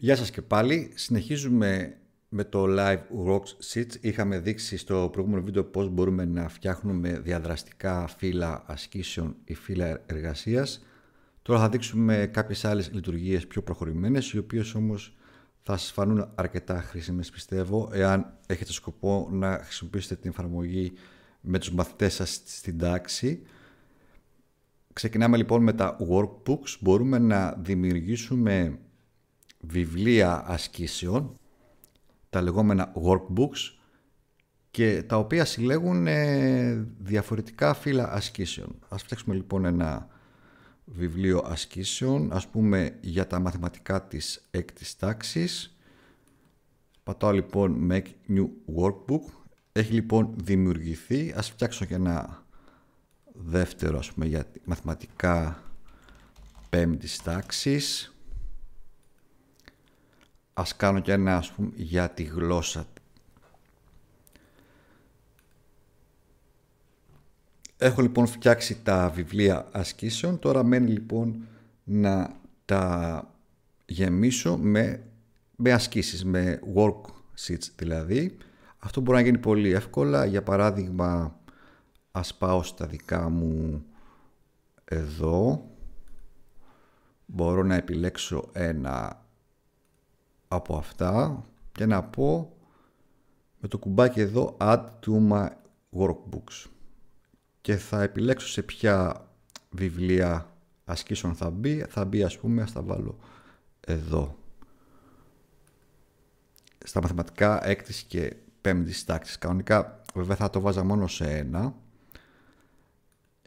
Γεια σας και πάλι. Συνεχίζουμε με το live Rocks Sheets. Είχαμε δείξει στο προηγούμενο βίντεο πώς μπορούμε να φτιάχνουμε διαδραστικά φύλλα ασκήσεων ή φύλλα εργασίας. Τώρα θα δείξουμε κάποιες άλλες λειτουργίες πιο προχωρημένες, οι οποίες όμως θα σας φανούν αρκετά χρήσιμες πιστεύω, εάν έχετε σκοπό να χρησιμοποιήσετε την εφαρμογή με τους μαθητές σας στην τάξη. Ξεκινάμε λοιπόν με τα workbooks. Μπορούμε να δημιουργήσουμε βιβλία ασκήσεων, τα λεγόμενα workbooks, και τα οποία συλλέγουν ε, διαφορετικά φύλλα ασκήσεων. Ας φτιάξουμε λοιπόν ένα βιβλίο ασκήσεων, ας πούμε για τα μαθηματικά της έκτης τάξης. Πατάω λοιπόν Make New Workbook. Έχει λοιπόν δημιουργηθεί. Ας φτιάξω και ένα δεύτερο ας πούμε για μαθηματικά πέμπτης τάξης ας κάνω και ένα ας πούμε για τη γλώσσα. Έχω λοιπόν φτιάξει τα βιβλία ασκήσεων, τώρα μένει λοιπόν να τα γεμίσω με, με ασκήσεις, με sheets, δηλαδή. Αυτό μπορεί να γίνει πολύ εύκολα, για παράδειγμα ας πάω στα δικά μου εδώ, μπορώ να επιλέξω ένα από αυτά και να πω με το κουμπάκι εδώ Add to my workbooks και θα επιλέξω σε ποια βιβλία ασκήσεων θα μπει. Θα μπει ας πούμε, θα βάλω εδώ. Στα μαθηματικά έκτης και πέμπτης τάξης. Κανονικά βέβαια θα το βάζα μόνο σε ένα.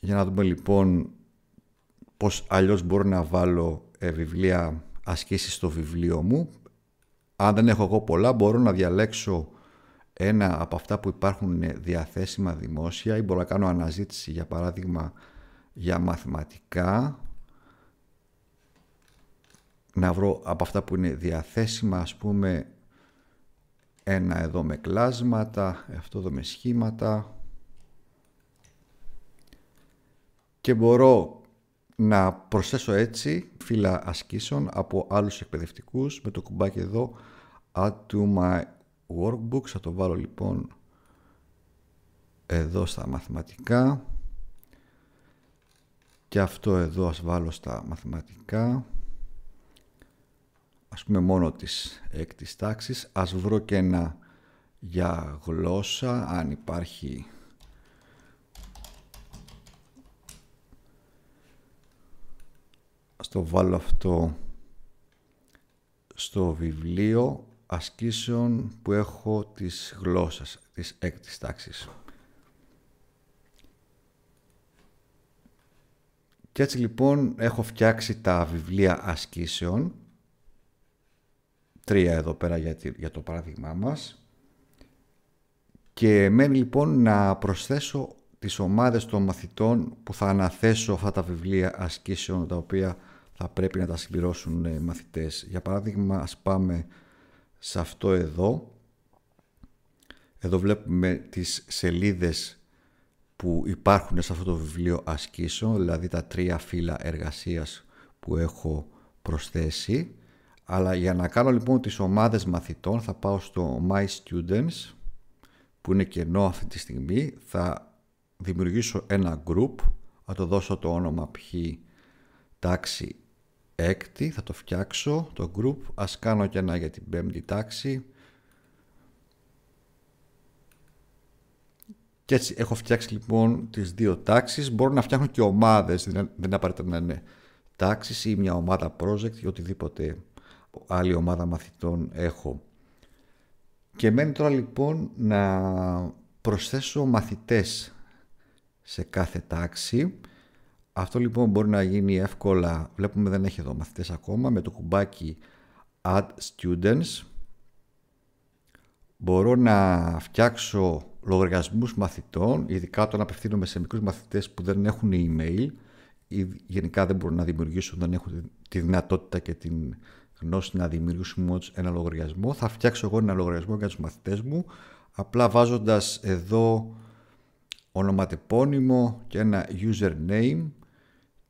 Για να δούμε λοιπόν πώς αλλιώς μπορώ να βάλω ε, βιβλία ασκήσεις στο βιβλίο μου. Αν δεν έχω εγώ πολλά, μπορώ να διαλέξω ένα από αυτά που υπάρχουν διαθέσιμα δημόσια ή μπορώ να κάνω αναζήτηση, για παράδειγμα, για μαθηματικά, να βρω από αυτά που είναι διαθέσιμα, ας πούμε, ένα εδώ με κλάσματα, αυτό εδώ με σχήματα και μπορώ να προσθέσω έτσι φύλλα ασκήσεων από άλλους εκπαιδευτικούς με το κουμπάκι εδώ Add to my workbook Θα το βάλω λοιπόν εδώ στα μαθηματικά και αυτό εδώ ας βάλω στα μαθηματικά ας πούμε μόνο της έκτης τάξης ας βρω και ένα για γλώσσα αν υπάρχει ας το βάλω αυτό στο βιβλίο ασκήσεων που έχω της γλώσσας της έκτης τάξης. Και έτσι λοιπόν έχω φτιάξει τα βιβλία ασκήσεων, τρία εδώ πέρα για το παράδειγμά μας, και μένει λοιπόν να προσθέσω τις ομάδες των μαθητών που θα αναθέσω αυτά τα βιβλία ασκήσεων τα οποία θα πρέπει να τα συμπληρώσουν ε, οι μαθητές. Για παράδειγμα, ας πάμε σε αυτό εδώ. Εδώ βλέπουμε τις σελίδες που υπάρχουν σε αυτό το βιβλίο ασκήσεων, δηλαδή τα τρία φύλλα εργασίας που έχω προσθέσει. Αλλά για να κάνω λοιπόν τις ομάδες μαθητών θα πάω στο My Students που είναι κενό αυτή τη στιγμή. Θα δημιουργήσω ένα group, θα το δώσω το όνομα π.χ. τάξη έκτη, θα το φτιάξω το group, ας κάνω και ένα για την πέμπτη τάξη και έτσι έχω φτιάξει λοιπόν τις δύο τάξεις, μπορώ να φτιάχνω και ομάδες, δεν απαραίτητα να είναι τάξεις ή μια ομάδα project ή οτιδήποτε άλλη ομάδα μαθητών έχω. Και μένει τώρα λοιπόν να προσθέσω μαθητές σε κάθε τάξη. Αυτό λοιπόν μπορεί να γίνει εύκολα, βλέπουμε δεν έχει εδώ μαθητές ακόμα, με το κουμπάκι Add Students. Μπορώ να φτιάξω λογαριασμούς μαθητών, ειδικά όταν απευθύνομαι σε μικρούς μαθητές που δεν έχουν email ή γενικά δεν μπορούν να δημιουργήσουν, δεν έχουν τη δυνατότητα και την γνώση να δημιουργήσουν ένα λογαριασμό. Θα φτιάξω εγώ ένα λογαριασμό για τους μαθητές μου, απλά βάζοντας εδώ ονοματεπώνυμο και ένα username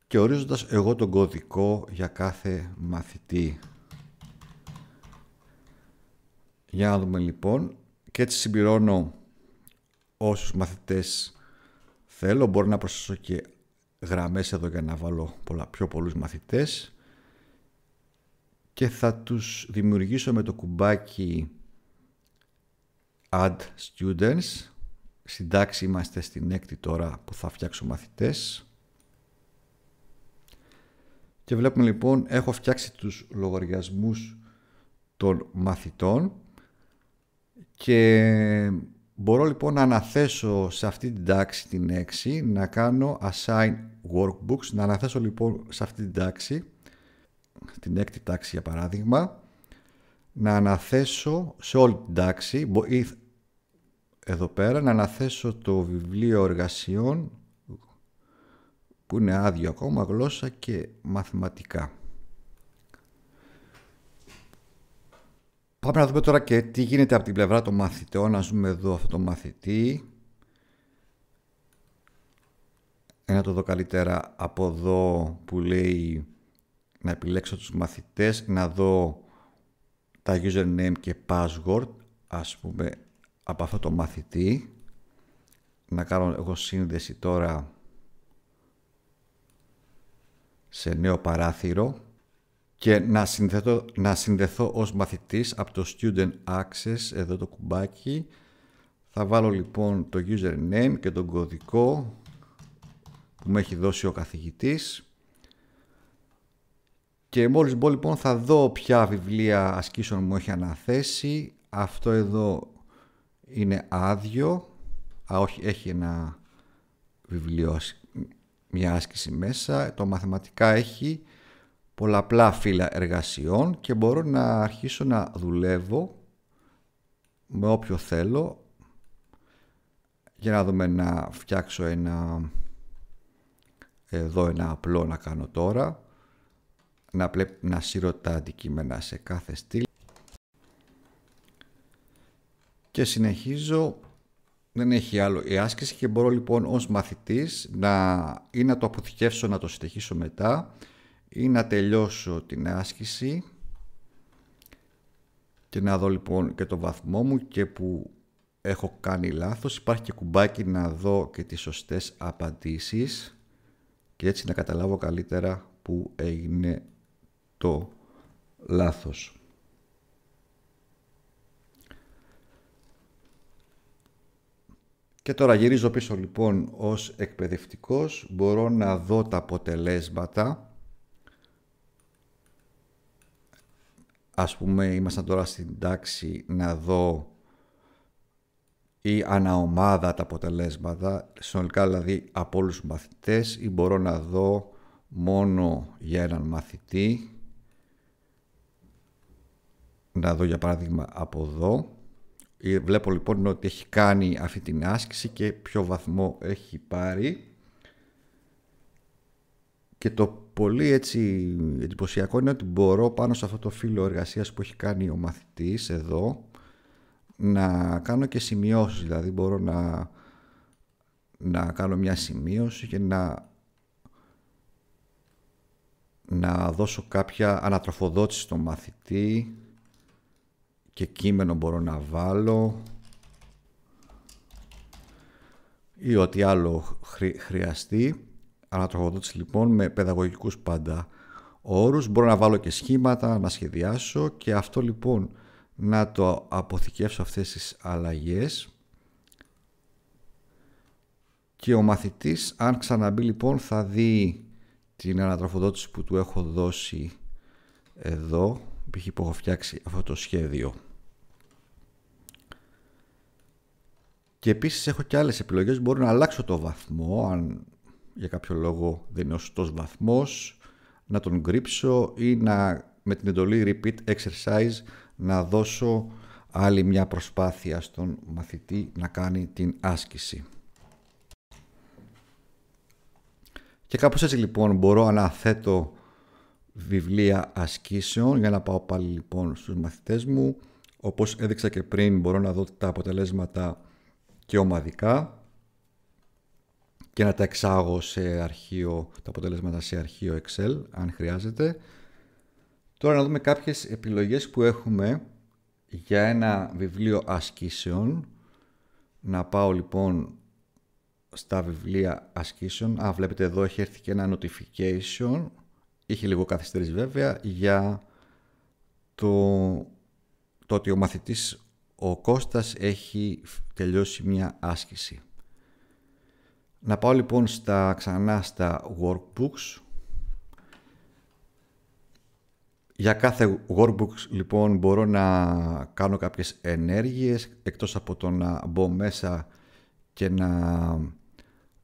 και ορίζοντας εγώ τον κωδικό για κάθε μαθητή. Για να δούμε λοιπόν και έτσι συμπληρώνω όσους μαθητές θέλω. Μπορώ να προσθέσω και γραμμές εδώ για να βάλω πολλά, πιο πολλούς μαθητές και θα τους δημιουργήσω με το κουμπάκι Add Students συντάξει είμαστε στην έκτη τώρα που θα φτιάξω μαθητές. Και βλέπουμε λοιπόν έχω φτιάξει τους λογαριασμούς των μαθητών και μπορώ λοιπόν να αναθέσω σε αυτή την τάξη την 6 να κάνω assign workbooks να αναθέσω λοιπόν σε αυτή την τάξη την έκτη τάξη για παράδειγμα να αναθέσω σε όλη την τάξη εδώ πέρα να αναθέσω το βιβλίο εργασιών που είναι άδειο ακόμα γλώσσα και μαθηματικά. Πάμε να δούμε τώρα και τι γίνεται από την πλευρά των μαθητών. Να δούμε εδώ αυτό το μαθητή. Ένα το δω καλύτερα από εδώ που λέει να επιλέξω τους μαθητές, να δω τα username και password, ας πούμε από αυτό το μαθητή να κάνω εγώ σύνδεση τώρα σε νέο παράθυρο και να συνδεθώ, να συνδεθώ ως μαθητής από το Student Access, εδώ το κουμπάκι. Θα βάλω λοιπόν το username και τον κωδικό που με έχει δώσει ο καθηγητής. Και μόλις μπω λοιπόν θα δω ποια βιβλία ασκήσεων μου έχει αναθέσει. Αυτό εδώ είναι άδειο. Α, έχει ένα βιβλίο, μια άσκηση μέσα. Το μαθηματικά έχει πολλαπλά φύλλα εργασιών και μπορώ να αρχίσω να δουλεύω με όποιο θέλω για να δούμε να φτιάξω ένα εδώ ένα απλό να κάνω τώρα να, πλε, να σύρω τα αντικείμενα σε κάθε στυλ και συνεχίζω δεν έχει άλλο η άσκηση και μπορώ λοιπόν ως μαθητής να, ή να το αποθηκεύσω να το συνεχίσω μετά ή να τελειώσω την άσκηση και να δω λοιπόν και το βαθμό μου και που έχω κάνει λάθος υπάρχει και κουμπάκι να δω και τις σωστές απαντήσεις και έτσι να καταλάβω καλύτερα που έγινε το λάθος. Και τώρα γυρίζω πίσω λοιπόν ως εκπαιδευτικός, μπορώ να δω τα αποτελέσματα. Ας πούμε ήμασταν τώρα στην τάξη να δω ή αναομάδα τα αποτελέσματα, συνολικά δηλαδή από όλους τους μαθητές ή μπορώ να δω μόνο για έναν μαθητή, να δω για παράδειγμα από εδώ ε, βλέπω λοιπόν ότι έχει κάνει αυτή την άσκηση και ποιο βαθμό έχει πάρει. Και το πολύ έτσι εντυπωσιακό είναι ότι μπορώ πάνω σε αυτό το φύλλο εργασίας που έχει κάνει ο μαθητής εδώ να κάνω και σημειώσεις, δηλαδή μπορώ να, να κάνω μια σημείωση και να, να δώσω κάποια ανατροφοδότηση στο μαθητή και κείμενο μπορώ να βάλω ή ό,τι άλλο χρειαστεί. ανατροφοδότηση λοιπόν με παιδαγωγικούς πάντα όρους. Μπορώ να βάλω και σχήματα, να σχεδιάσω και αυτό λοιπόν να το αποθηκεύσω αυτές τις αλλαγές. Και ο μαθητής αν ξαναμπεί λοιπόν θα δει την ανατροφοδότηση που του έχω δώσει εδώ, π.χ. που έχω φτιάξει αυτό το σχέδιο. Και επίσης έχω και άλλες επιλογές. Μπορώ να αλλάξω το βαθμό, αν για κάποιο λόγο δεν είναι ο σωστός βαθμός, να τον κρύψω ή να με την εντολή repeat exercise να δώσω άλλη μια προσπάθεια στον μαθητή να κάνει την άσκηση. Και κάπως έτσι λοιπόν μπορώ να θέτω βιβλία ασκήσεων για να πάω πάλι λοιπόν στους μαθητές μου. Όπως έδειξα και πριν μπορώ να δω τα αποτελέσματα και ομαδικά και να τα εξάγω σε αρχείο, τα αποτελέσματα σε αρχείο Excel αν χρειάζεται. Τώρα να δούμε κάποιες επιλογές που έχουμε για ένα βιβλίο ασκήσεων. Να πάω λοιπόν στα βιβλία ασκήσεων. Α, βλέπετε εδώ έχει έρθει και ένα notification. Είχε λίγο καθυστερήσει βέβαια για το, το ότι ο μαθητής ο Κώστας έχει τελειώσει μια άσκηση. Να πάω λοιπόν στα, ξανά στα workbooks. Για κάθε workbooks λοιπόν μπορώ να κάνω κάποιες ενέργειες εκτός από το να μπω μέσα και να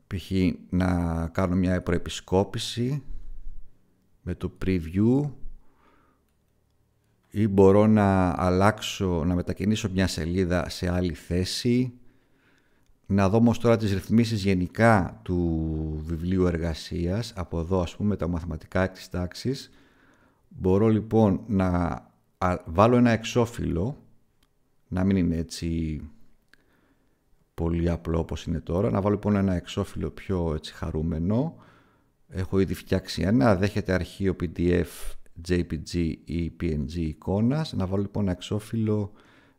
π.χ. να κάνω μια προεπισκόπηση με το preview ή μπορώ να αλλάξω, να μετακινήσω μια σελίδα σε άλλη θέση. Να δω όμως τώρα τις ρυθμίσεις γενικά του βιβλίου εργασίας, από εδώ ας πούμε τα μαθηματικά της τάξης. Μπορώ λοιπόν να βάλω ένα εξώφυλλο, να μην είναι έτσι πολύ απλό όπως είναι τώρα, να βάλω λοιπόν ένα εξώφυλλο πιο έτσι χαρούμενο. Έχω ήδη φτιάξει ένα, δέχεται αρχείο PDF JPG ή PNG εικόνας. Να βάλω λοιπόν ένα εξώφυλλο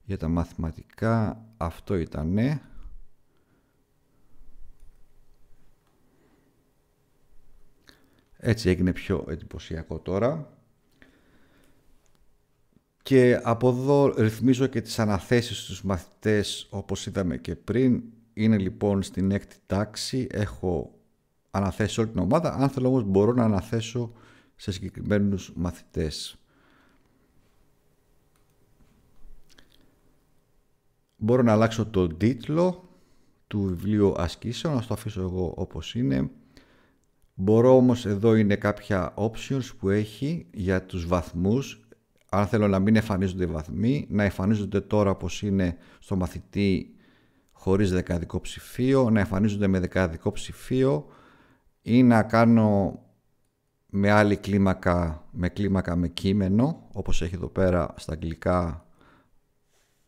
για τα μαθηματικά. Αυτό ήταν. Έτσι έγινε πιο εντυπωσιακό τώρα. Και από εδώ ρυθμίζω και τις αναθέσεις στους μαθητές όπως είδαμε και πριν. Είναι λοιπόν στην έκτη τάξη, έχω αναθέσει όλη την ομάδα. Αν θέλω όμως μπορώ να αναθέσω σε συγκεκριμένους μαθητές. Μπορώ να αλλάξω τον τίτλο του βιβλίου ασκήσεων, να το αφήσω εγώ όπως είναι. Μπορώ όμως εδώ είναι κάποια options που έχει για τους βαθμούς. Αν θέλω να μην εμφανίζονται βαθμοί, να εμφανίζονται τώρα όπως είναι στο μαθητή χωρίς δεκαδικό ψηφίο, να εμφανίζονται με δεκαδικό ψηφίο ή να κάνω με άλλη κλίμακα, με κλίμακα με κείμενο, όπως έχει εδώ πέρα στα αγγλικά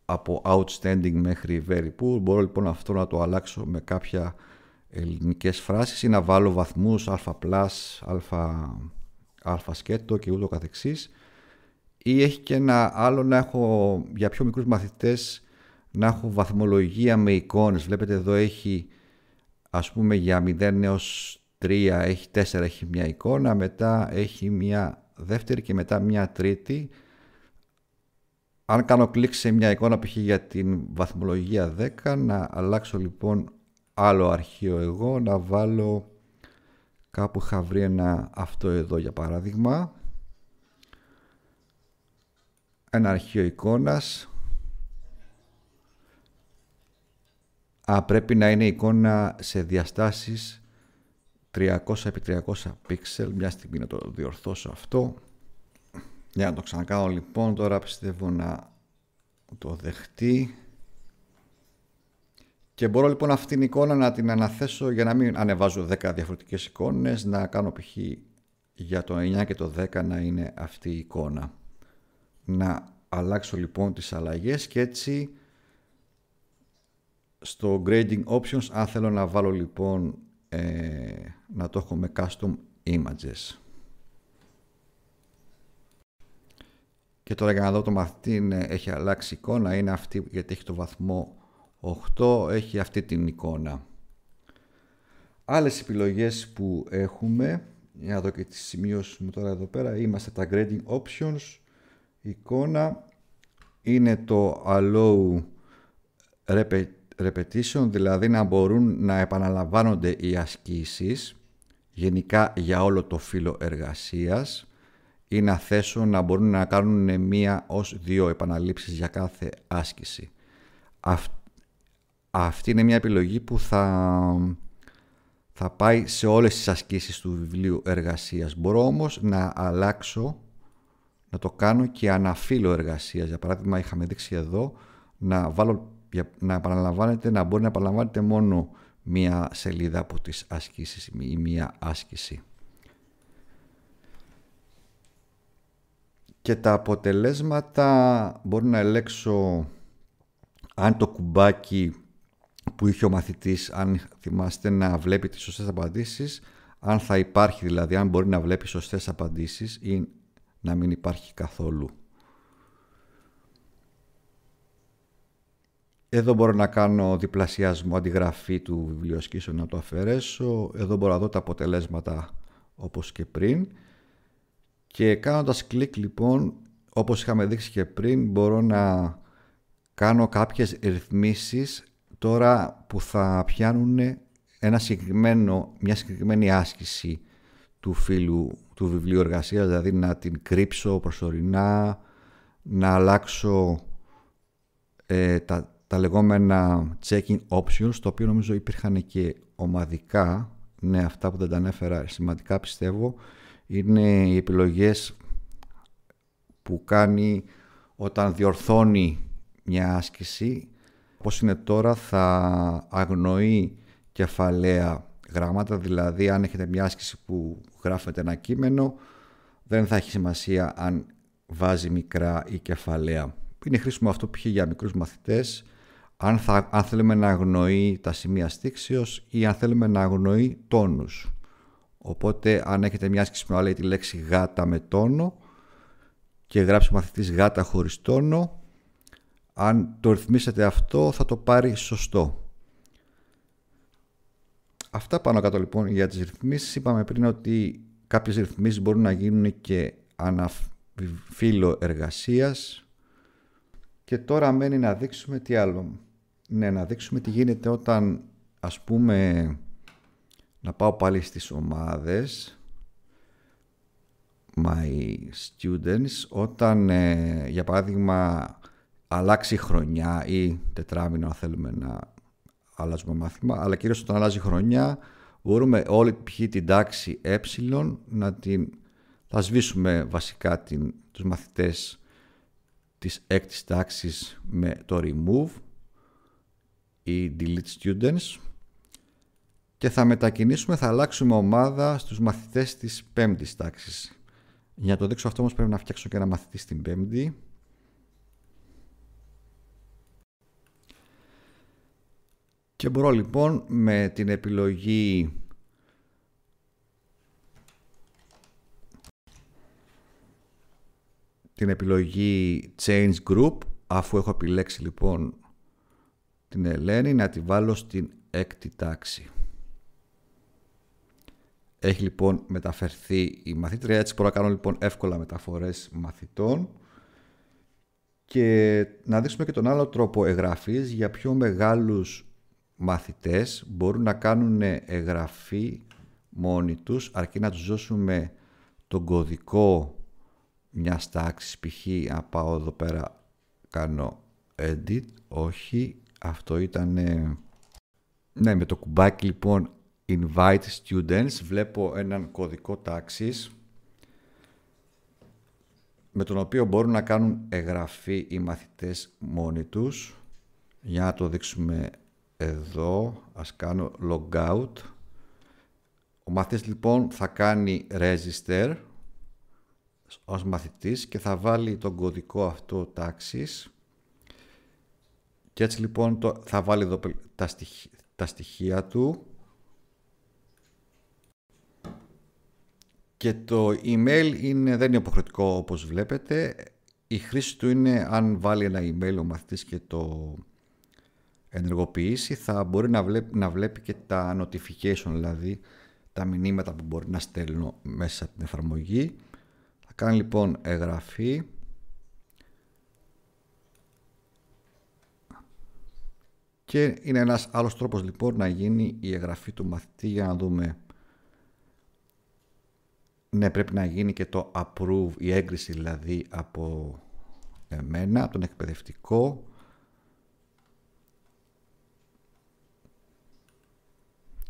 από outstanding μέχρι very poor. Μπορώ λοιπόν αυτό να το αλλάξω με κάποια ελληνικές φράσεις ή να βάλω βαθμούς α+, α, α σκέτο και ούτω καθεξής. Ή έχει και ένα άλλο να έχω για πιο μικρούς μαθητές να έχω βαθμολογία με εικόνες. Βλέπετε εδώ έχει ας πούμε για 0 έως τρία, έχει τέσσερα, έχει μια εικόνα, μετά έχει μια δεύτερη και μετά μια τρίτη. Αν κάνω κλικ σε μια εικόνα π.χ. για την βαθμολογία 10, να αλλάξω λοιπόν άλλο αρχείο εγώ, να βάλω κάπου είχα βρει ένα αυτό εδώ για παράδειγμα, ένα αρχείο εικόνας, Α, πρέπει να είναι εικόνα σε διαστάσεις 300 x 300 pixel. Μια στιγμή να το διορθώσω αυτό. Για να το ξανακάνω λοιπόν, τώρα πιστεύω να το δεχτεί. Και μπορώ λοιπόν αυτήν την εικόνα να την αναθέσω για να μην ανεβάζω 10 διαφορετικές εικόνες, να κάνω π.χ. για το 9 και το 10 να είναι αυτή η εικόνα. Να αλλάξω λοιπόν τις αλλαγές και έτσι στο grading options αν θέλω να βάλω λοιπόν ε, να το έχουμε custom images. Και τώρα για να δω το μαθητή είναι, έχει αλλάξει εικόνα, είναι αυτή γιατί έχει το βαθμό 8, έχει αυτή την εικόνα. Άλλες επιλογές που έχουμε, για να δω και τις μου τώρα εδώ πέρα, είμαστε τα grading options, εικόνα, είναι το allow repetition repetition, δηλαδή να μπορούν να επαναλαμβάνονται οι ασκήσεις, γενικά για όλο το φύλλο εργασίας, ή να θέσω να μπορούν να κάνουν μία ως δύο επαναλήψεις για κάθε άσκηση. Αυτή είναι μια επιλογή που θα, θα πάει σε όλες τις ασκήσεις του βιβλίου εργασίας. Μπορώ όμως να αλλάξω, να το κάνω και αναφύλλω εργασίας. Για παράδειγμα είχαμε δείξει εδώ να βάλω να επαναλαμβάνετε, να μπορεί να επαναλαμβάνετε μόνο μία σελίδα από τις ασκήσεις ή μία άσκηση. Και τα αποτελέσματα μπορώ να ελέξω αν το κουμπάκι που είχε ο μαθητής, αν θυμάστε να βλέπει τις σωστές απαντήσεις, αν θα υπάρχει δηλαδή, αν μπορεί να βλέπει σωστές απαντήσεις ή να μην υπάρχει καθόλου. Εδώ μπορώ να κάνω διπλασιασμό αντιγραφή του βιβλίου να το αφαιρέσω. Εδώ μπορώ να δω τα αποτελέσματα όπως και πριν. Και κάνοντας κλικ λοιπόν, όπως είχαμε δείξει και πριν, μπορώ να κάνω κάποιες ρυθμίσεις τώρα που θα πιάνουν ένα συγκεκριμένο, μια συγκεκριμένη άσκηση του φίλου του βιβλίου δηλαδή να την κρύψω προσωρινά, να αλλάξω ε, τα, τα λεγόμενα checking options, το οποίο νομίζω υπήρχαν και ομαδικά, ναι αυτά που δεν τα ανέφερα σημαντικά πιστεύω, είναι οι επιλογές που κάνει όταν διορθώνει μια άσκηση, πώς είναι τώρα θα αγνοεί κεφαλαία γράμματα, δηλαδή αν έχετε μια άσκηση που γράφετε ένα κείμενο, δεν θα έχει σημασία αν βάζει μικρά ή κεφαλαία. Είναι χρήσιμο αυτό π.χ. για μικρούς μαθητές, αν, θέλουμε να αγνοεί τα σημεία στήξεως ή αν θέλουμε να αγνοεί τόνους. Οπότε αν έχετε μια άσκηση που λέει τη λέξη γάτα με τόνο και γράψει ο μαθητής γάτα χωρίς τόνο, αν το ρυθμίσετε αυτό θα το πάρει σωστό. Αυτά πάνω κάτω λοιπόν για τις ρυθμίσεις. Είπαμε πριν ότι κάποιες ρυθμίσεις μπορούν να γίνουν και αναφύλλο εργασίας. Και τώρα μένει να δείξουμε τι άλλο. Ναι, να δείξουμε τι γίνεται όταν ας πούμε να πάω πάλι στις ομάδες my students όταν ε, για παράδειγμα αλλάξει χρονιά ή τετράμινο αν θέλουμε να αλλάζουμε μάθημα αλλά κυρίως όταν αλλάζει χρονιά μπορούμε όλη π.χ. την τάξη ε να την θα σβήσουμε βασικά την, τους μαθητές της έκτης τάξης με το remove ή delete students και θα μετακινήσουμε, θα αλλάξουμε ομάδα στους μαθητές της πέμπτης τάξης. Για να το δείξω αυτό όμως πρέπει να φτιάξω και ένα μαθητή στην πέμπτη. Και μπορώ λοιπόν με την επιλογή την επιλογή Change Group αφού έχω επιλέξει λοιπόν την Ελένη να τη βάλω στην έκτη τάξη. Έχει λοιπόν μεταφερθεί η μαθήτρια, έτσι μπορώ να κάνω λοιπόν εύκολα μεταφορές μαθητών και να δείξουμε και τον άλλο τρόπο εγγραφής για πιο μεγάλους μαθητές μπορούν να κάνουν εγγραφή μόνοι τους αρκεί να τους δώσουμε τον κωδικό μιας τάξης π.χ. να πάω εδώ πέρα κάνω edit, όχι αυτό ήταν... Ναι, με το κουμπάκι λοιπόν invite students βλέπω έναν κωδικό τάξης με τον οποίο μπορούν να κάνουν εγγραφή οι μαθητές μόνοι τους. Για να το δείξουμε εδώ, ας κάνω logout. Ο μαθητής λοιπόν θα κάνει register ως μαθητής και θα βάλει τον κωδικό αυτό τάξης και έτσι λοιπόν το, θα βάλει εδώ τα, στοιχεία του και το email είναι, δεν είναι υποχρεωτικό όπως βλέπετε. Η χρήση του είναι αν βάλει ένα email ο μαθητής και το ενεργοποιήσει θα μπορεί να βλέπει, να βλέπει και τα notification δηλαδή τα μηνύματα που μπορεί να στέλνω μέσα από την εφαρμογή. Θα κάνει λοιπόν εγγραφή. Και είναι ένας άλλος τρόπος λοιπόν να γίνει η εγγραφή του μαθητή για να δούμε ναι, πρέπει να γίνει και το approve, η έγκριση δηλαδή από εμένα, από τον εκπαιδευτικό.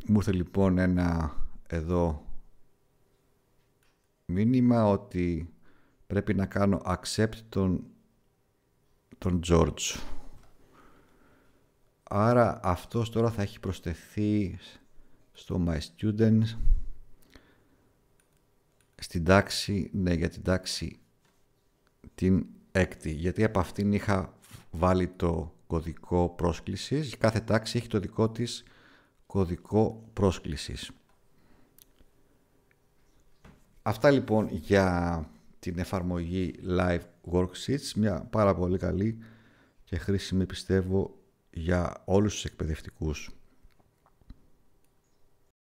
Μου ήρθε λοιπόν ένα εδώ μήνυμα ότι πρέπει να κάνω accept τον, τον George. Άρα αυτός τώρα θα έχει προσθεθεί στο my students στην τάξη, ναι, για την τάξη την έκτη. Γιατί από αυτήν είχα βάλει το κωδικό πρόσκλησης. Κάθε τάξη έχει το δικό της κωδικό πρόσκλησης. Αυτά λοιπόν για την εφαρμογή Live Worksheets, μια πάρα πολύ καλή και χρήσιμη πιστεύω για όλους τους εκπαιδευτικούς